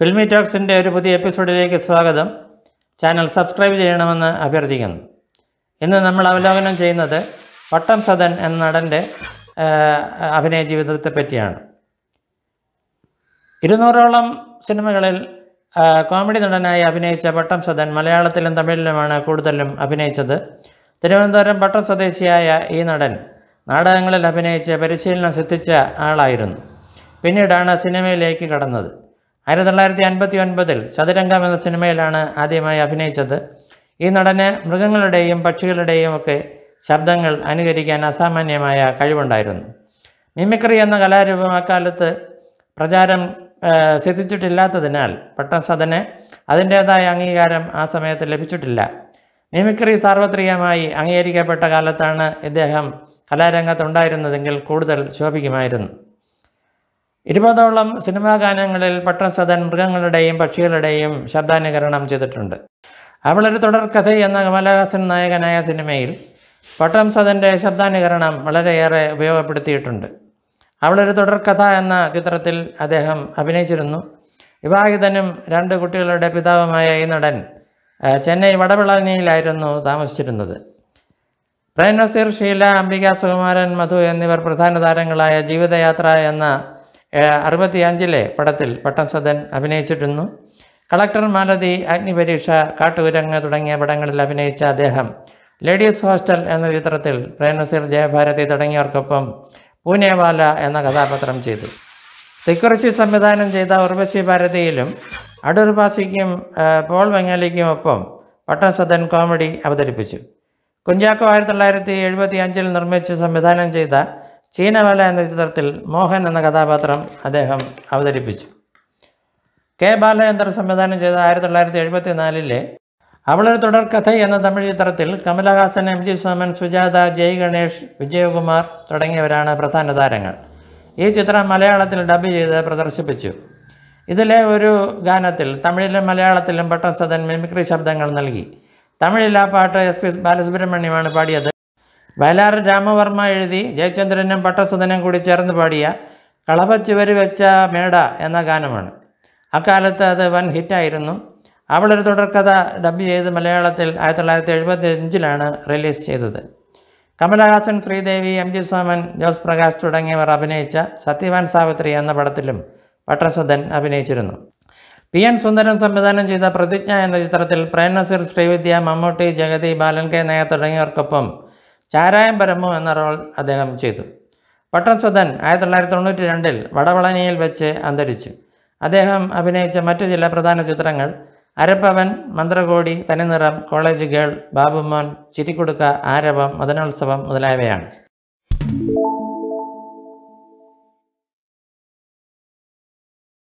filmy ടോക്സിൻ്റെ ഒരു പുതിയ എപ്പിസോഡിലേക്ക് സ്വാഗതം ചാനൽ സബ്സ്ക്രൈബ് ചെയ്യണമെന്ന് അഭ്യർത്ഥിക്കുന്നു ഇന്ന് നമ്മൾ അവലോകനം ചെയ്യുന്നത് വട്ടം സദൻ എന്ന നടൻ്റെ അഭിനയ ജീവിതത്തെ പറ്റിയാണ് ഇരുന്നൂറോളം സിനിമകളിൽ കോമഡി നടനായി അഭിനയിച്ച വട്ടം സദൻ മലയാളത്തിലും തമിഴിലുമാണ് കൂടുതലും അഭിനയിച്ചത് തിരുവനന്തപുരം പട്ടം സ്വദേശിയായ ഈ നടൻ നാടകങ്ങളിൽ അഭിനയിച്ച് പരിശീലനം സിദ്ധിച്ച ആളായിരുന്നു പിന്നീടാണ് സിനിമയിലേക്ക് കടന്നത് ആയിരത്തി തൊള്ളായിരത്തി അൻപത്തി ഒൻപതിൽ ചതുരംഗം എന്ന സിനിമയിലാണ് ആദ്യമായി അഭിനയിച്ചത് ഈ നടന് മൃഗങ്ങളുടെയും പക്ഷികളുടെയും ഒക്കെ ശബ്ദങ്ങൾ അനുകരിക്കാൻ അസാമാന്യമായ കഴിവുണ്ടായിരുന്നു മിമിക്രി എന്ന കലാരൂപം അക്കാലത്ത് പ്രചാരം സിദ്ധിച്ചിട്ടില്ലാത്തതിനാൽ പട്ടം സദന് അതിൻ്റേതായ അംഗീകാരം ആ സമയത്ത് ലഭിച്ചിട്ടില്ല മിമിക്രി സാർവത്രികമായി അംഗീകരിക്കപ്പെട്ട കാലത്താണ് ഇദ്ദേഹം കലാരംഗത്തുണ്ടായിരുന്നതെങ്കിൽ കൂടുതൽ ശോഭിക്കുമായിരുന്നു ഇരുപതോളം സിനിമാ ഗാനങ്ങളിൽ പട്ടസദൻ മൃഗങ്ങളുടെയും പക്ഷികളുടെയും ശബ്ദാനുകരണം ചെയ്തിട്ടുണ്ട് അവളൊരു തുടർക്കഥ എന്ന കമലഹാസൻ നായകനായ സിനിമയിൽ പട്ടം സദൻ്റെ ശബ്ദാനുകരണം വളരെയേറെ ഉപയോഗപ്പെടുത്തിയിട്ടുണ്ട് അവളൊരു തുടർക്കഥ എന്ന ചിത്രത്തിൽ അദ്ദേഹം അഭിനയിച്ചിരുന്നു വിവാഹിതനും രണ്ട് കുട്ടികളുടെ പിതാവുമായ ഈ നടൻ ചെന്നൈ വടവിളനിയിലായിരുന്നു താമസിച്ചിരുന്നത് പ്രേംനസീർ ഷീല അംബിക സുകുമാരൻ മധു എന്നിവർ പ്രധാന താരങ്ങളായ ജീവിതയാത്ര എന്ന അഞ്ചിലെ പടത്തിൽ പട്ടംസദൻ അഭിനയിച്ചിരുന്നു കളക്ടർ മാലതി അഗ്നിപരീക്ഷ കാട്ടുകുരങ്ങ് തുടങ്ങിയ പടങ്ങളിൽ അഭിനയിച്ച അദ്ദേഹം ലേഡീസ് ഹോസ്റ്റൽ എന്ന ചിത്രത്തിൽ പ്രേംനസീർ ജയഭാരതി തുടങ്ങിയവർക്കൊപ്പം പൂനെവാല എന്ന കഥാപാത്രം ചെയ്തു തിക്കുറിച്ചി സംവിധാനം ചെയ്ത ഉർവശി ഭാരതിയിലും അടൂർ ബാസിക്കും പോൾ വെങ്ങാലിക്കുമൊപ്പം പട്ടംസദൻ കോമഡി അവതരിപ്പിച്ചു കുഞ്ചാക്കോ ആയിരത്തി തൊള്ളായിരത്തി എഴുപത്തി അഞ്ചിൽ നിർമ്മിച്ച് സംവിധാനം ചെയ്ത ചീനമേള എന്ന ചിത്രത്തിൽ മോഹൻ എന്ന കഥാപാത്രം അദ്ദേഹം അവതരിപ്പിച്ചു കെ ബാലചന്ദ്ര സംവിധാനം ചെയ്ത ആയിരത്തി തൊള്ളായിരത്തി എഴുപത്തി നാലിലെ അവളൊരു തുടർക്കഥ എന്ന തമിഴ് ചിത്രത്തിൽ കമലഹാസൻ എം ജി സോമൻ സുജാത ജയ് ഗണേഷ് വിജയകുമാർ തുടങ്ങിയവരാണ് പ്രധാന താരങ്ങൾ ഈ ചിത്രം മലയാളത്തിൽ ഡബ് ചെയ്ത് പ്രദർശിപ്പിച്ചു ഇതിലെ ഒരു ഗാനത്തിൽ തമിഴിലും മലയാളത്തിലും സദൻ മിമിക്രി ശബ്ദങ്ങൾ നൽകി തമിഴിൽ ആ പാട്ട് എസ് പി ബാലസുബ്രഹ്മണ്യമാണ് പാടിയത് വയലാർ രാമവർമ്മ എഴുതി ജയചന്ദ്രനും പട്ടസുധനും കൂടി ചേർന്ന് പാടിയ കളപച്ചുവരി വെച്ച മേട എന്ന ഗാനമാണ് അക്കാലത്ത് അത് വൻ ഹിറ്റായിരുന്നു അവളൊരു തുടർക്കഥ ഡബ് ചെയ്ത് മലയാളത്തിൽ ആയിരത്തി തൊള്ളായിരത്തി എഴുപത്തി അഞ്ചിലാണ് റിലീസ് ചെയ്തത് കമലഹാസൻ ശ്രീദേവി എം ജി സോമൻ ജോസ് പ്രകാശ് തുടങ്ങിയവർ അഭിനയിച്ച സത്യവാൻ സാവിത്രി എന്ന പടത്തിലും പട്ടസുധൻ അഭിനയിച്ചിരുന്നു പി എൻ സുന്ദരൻ സംവിധാനം ചെയ്ത പ്രതിജ്ഞ എന്ന ചിത്രത്തിൽ പ്രേംനസീർ ശ്രീവിദ്യ മമ്മൂട്ടി ജഗതി ബാലൻ കെ നയർ തുടങ്ങിയവർക്കൊപ്പം ചാരായം പരമു എന്ന റോൾ അദ്ദേഹം ചെയ്തു പട്ടൻ സുധൻ ആയിരത്തി തൊള്ളായിരത്തി തൊണ്ണൂറ്റി രണ്ടിൽ വടവളനിയിൽ വെച്ച് അന്തരിച്ചു അദ്ദേഹം അഭിനയിച്ച മറ്റു ചില പ്രധാന ചിത്രങ്ങൾ അരപ്പവൻ മന്ത്രകോടി തനിനിറം കോളേജ് ഗേൾ ബാബുമോൻ ചിരിക്കുടുക്ക ആരവം മദനോത്സവം മുതലായവയാണ്